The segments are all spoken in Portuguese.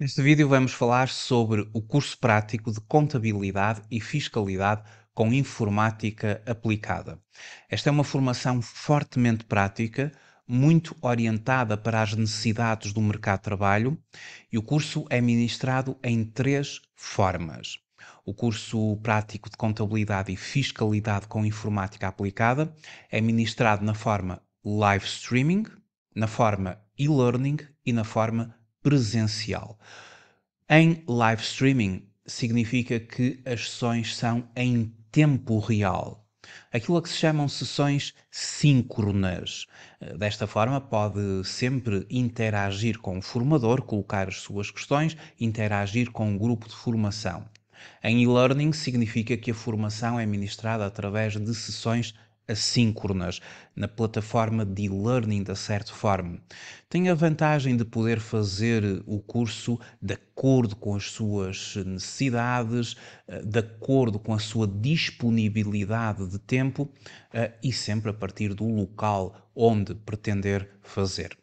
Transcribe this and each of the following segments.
Neste vídeo vamos falar sobre o curso prático de Contabilidade e Fiscalidade com Informática Aplicada. Esta é uma formação fortemente prática, muito orientada para as necessidades do mercado de trabalho e o curso é ministrado em três formas. O curso prático de Contabilidade e Fiscalidade com Informática Aplicada é ministrado na forma live streaming, na forma e-learning e na forma presencial. Em live streaming, significa que as sessões são em tempo real. Aquilo a que se chamam sessões síncronas. Eh, desta forma, pode sempre interagir com o formador, colocar as suas questões, interagir com o grupo de formação. Em e-learning, significa que a formação é ministrada através de sessões assíncronas na plataforma de e-learning da Certform. Tem a vantagem de poder fazer o curso de acordo com as suas necessidades, eh, de acordo com a sua disponibilidade de tempo eh, e sempre a partir do local onde pretender fazer.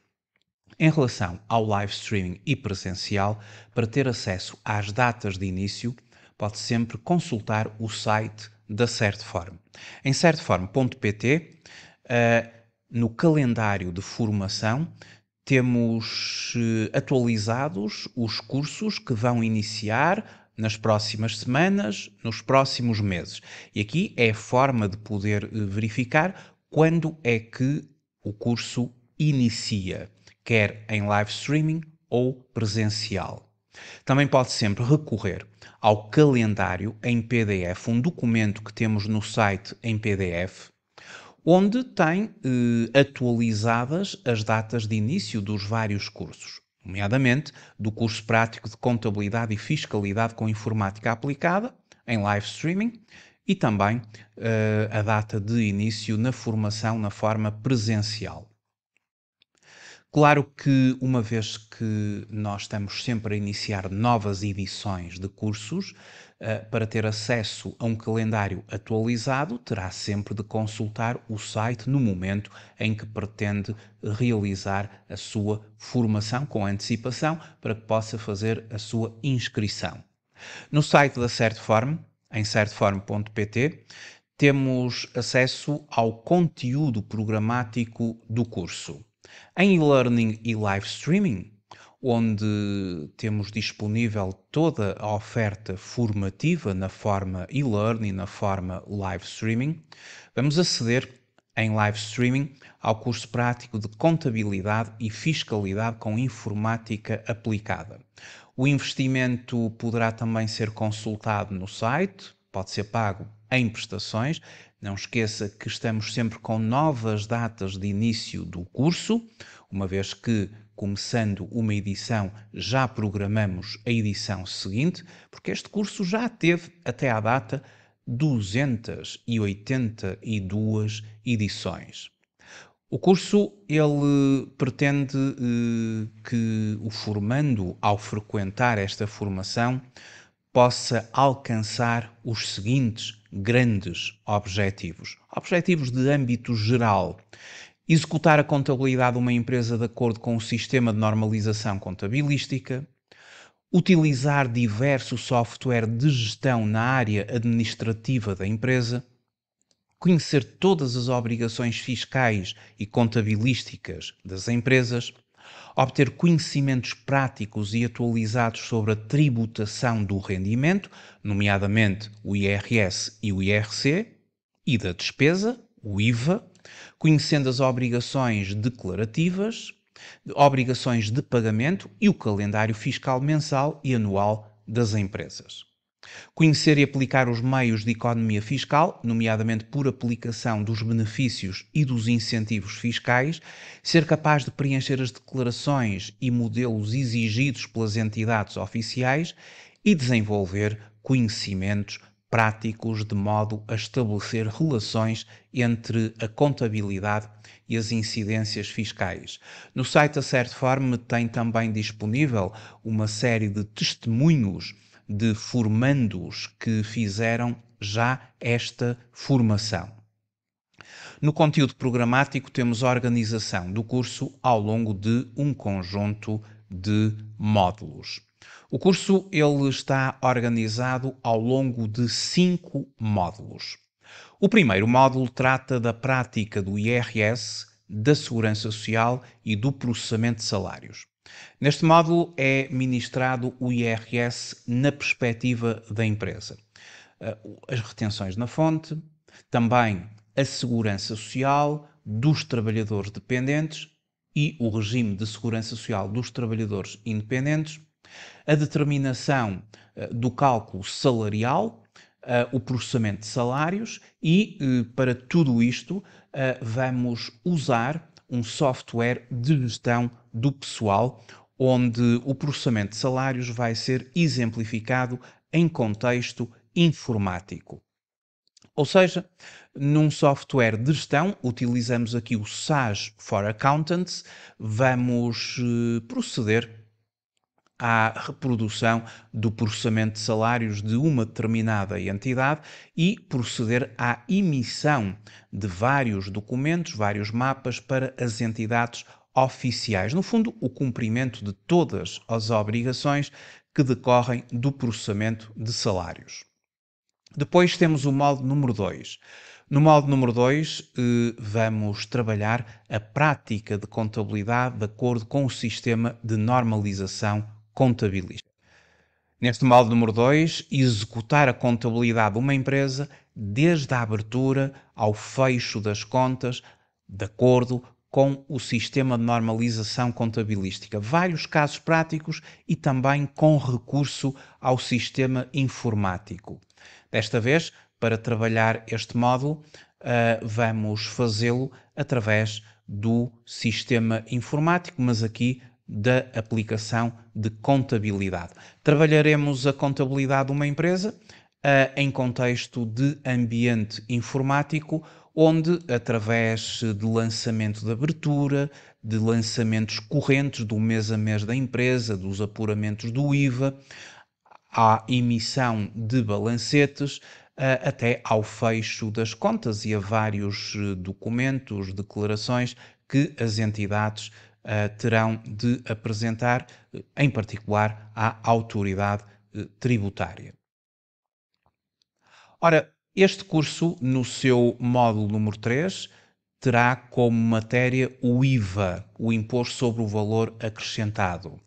Em relação ao live streaming e presencial, para ter acesso às datas de início, pode sempre consultar o site da Certform. Em certform.pt, eh, no calendário de formação, temos eh, atualizados os cursos que vão iniciar nas próximas semanas, nos próximos meses. E aqui é a forma de poder eh, verificar quando é que o curso inicia, quer em live streaming ou presencial. Também pode sempre recorrer ao calendário em PDF, um documento que temos no site em PDF, onde tem eh, atualizadas as datas de início dos vários cursos, nomeadamente do curso prático de Contabilidade e Fiscalidade com Informática Aplicada, em live streaming, e também eh, a data de início na formação na forma presencial. Claro que, uma vez que nós estamos sempre a iniciar novas edições de cursos, eh, para ter acesso a um calendário atualizado, terá sempre de consultar o site no momento em que pretende realizar a sua formação com antecipação para que possa fazer a sua inscrição. No site da Certform, em certform.pt, temos acesso ao conteúdo programático do curso. Em e-learning e live streaming, onde temos disponível toda a oferta formativa na forma e-learning, na forma live streaming, vamos aceder em live streaming ao curso prático de contabilidade e fiscalidade com informática aplicada. O investimento poderá também ser consultado no site, pode ser pago em prestações, não esqueça que estamos sempre com novas datas de início do curso, uma vez que, começando uma edição, já programamos a edição seguinte, porque este curso já teve, até à data, 282 edições. O curso ele pretende eh, que o formando, ao frequentar esta formação, possa alcançar os seguintes grandes objetivos, objetivos de âmbito geral. Executar a contabilidade de uma empresa de acordo com o sistema de normalização contabilística, utilizar diverso software de gestão na área administrativa da empresa, conhecer todas as obrigações fiscais e contabilísticas das empresas, obter conhecimentos práticos e atualizados sobre a tributação do rendimento, nomeadamente o IRS e o IRC, e da despesa, o IVA, conhecendo as obrigações declarativas, obrigações de pagamento e o calendário fiscal mensal e anual das empresas. Conhecer e aplicar os meios de economia fiscal, nomeadamente por aplicação dos benefícios e dos incentivos fiscais, ser capaz de preencher as declarações e modelos exigidos pelas entidades oficiais e desenvolver conhecimentos práticos de modo a estabelecer relações entre a contabilidade e as incidências fiscais. No site a Certform tem também disponível uma série de testemunhos de formandos que fizeram já esta formação. No conteúdo programático, temos a organização do curso ao longo de um conjunto de módulos. O curso ele está organizado ao longo de cinco módulos. O primeiro módulo trata da prática do IRS, da Segurança Social e do processamento de salários. Neste módulo é ministrado o IRS na perspectiva da empresa. Eh, as retenções na fonte, também a segurança social dos trabalhadores dependentes e o regime de segurança social dos trabalhadores independentes, a determinação eh, do cálculo salarial, eh, o processamento de salários e, para tudo isto, vamos usar um software de gestão do pessoal, onde o processamento de salários vai ser exemplificado em contexto informático. Ou seja, num software de gestão, utilizamos aqui o SaaS for Accountants, vamos eh, proceder à reprodução do processamento de salários de uma determinada entidade e proceder à emissão de vários documentos, vários mapas para as entidades oficiais. No fundo, o cumprimento de todas as obrigações que decorrem do processamento de salários. Depois temos o modo número 2. No modo número 2, eh, vamos trabalhar a prática de contabilidade de acordo com o sistema de normalização contabilística. Neste mal número 2, executar a contabilidade de uma empresa desde a abertura ao fecho das contas, de acordo com o sistema de normalização contabilística. Vários casos práticos e também com recurso ao sistema informático. Desta vez, para trabalhar este módulo, eh, vamos fazê-lo através do sistema informático, mas aqui da aplicação de contabilidade. Trabalharemos a contabilidade de uma empresa uh, em contexto de ambiente informático, onde, através de lançamento de abertura, de lançamentos correntes do mês a mês da empresa, dos apuramentos do IVA, à emissão de balancetes, até ao fecho das contas e a vários eh, documentos, declarações que as entidades eh, terão de apresentar, eh, em particular, à autoridade eh, tributária. Ora, este curso, no seu módulo número 3, terá como matéria o IVA, o Imposto sobre o Valor Acrescentado.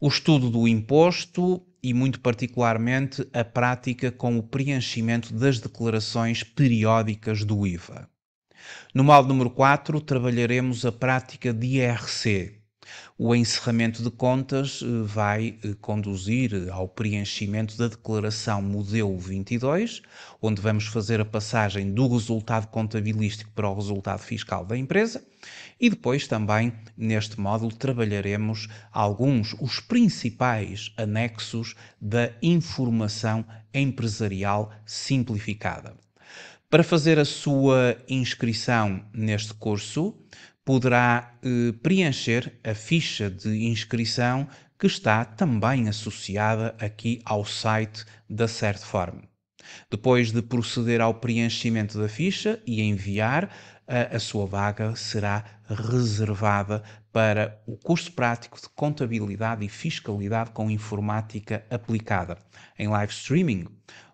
O estudo do imposto e, muito particularmente, a prática com o preenchimento das declarações periódicas do IVA. No mal número 4, trabalharemos a prática de IRC. O encerramento de contas eh, vai eh, conduzir eh, ao preenchimento da declaração Modelo 22, onde vamos fazer a passagem do resultado contabilístico para o resultado fiscal da empresa. E depois também, neste módulo, trabalharemos alguns, os principais anexos da informação empresarial simplificada. Para fazer a sua inscrição neste curso, poderá eh, preencher a ficha de inscrição que está também associada aqui ao site da Certform. Depois de proceder ao preenchimento da ficha e enviar, a, a sua vaga será reservada para o curso prático de contabilidade e fiscalidade com informática aplicada em live streaming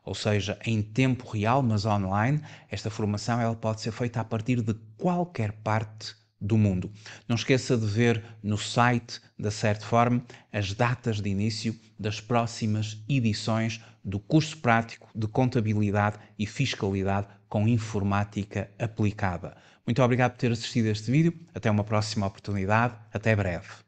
ou seja, em tempo real, mas online, esta formação ela pode ser feita a partir de qualquer parte do mundo. Não esqueça de ver no site da Certform as datas de início das próximas edições do curso prático de contabilidade e fiscalidade com informática aplicada. Muito obrigado por ter assistido a este vídeo. Até uma próxima oportunidade. Até breve.